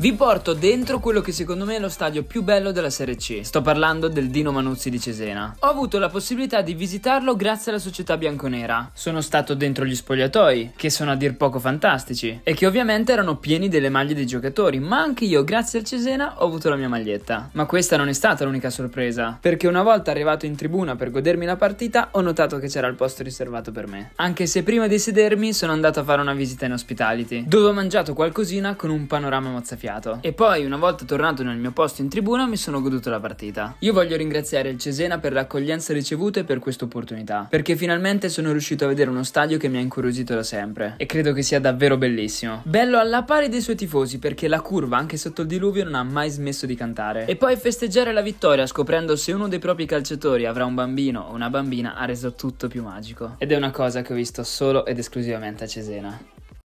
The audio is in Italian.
Vi porto dentro quello che secondo me è lo stadio più bello della Serie C. Sto parlando del Dino Manuzzi di Cesena. Ho avuto la possibilità di visitarlo grazie alla società bianconera. Sono stato dentro gli spogliatoi, che sono a dir poco fantastici, e che ovviamente erano pieni delle maglie dei giocatori, ma anche io, grazie al Cesena, ho avuto la mia maglietta. Ma questa non è stata l'unica sorpresa, perché una volta arrivato in tribuna per godermi la partita, ho notato che c'era il posto riservato per me. Anche se prima di sedermi sono andato a fare una visita in hospitality, dove ho mangiato qualcosina con un panorama mozzafiato fiato. E poi, una volta tornato nel mio posto in tribuna, mi sono goduto la partita. Io voglio ringraziare il Cesena per l'accoglienza ricevuta e per questa opportunità, perché finalmente sono riuscito a vedere uno stadio che mi ha incuriosito da sempre e credo che sia davvero bellissimo. Bello alla pari dei suoi tifosi perché la curva anche sotto il diluvio non ha mai smesso di cantare. E poi festeggiare la vittoria scoprendo se uno dei propri calciatori avrà un bambino o una bambina ha reso tutto più magico. Ed è una cosa che ho visto solo ed esclusivamente a Cesena.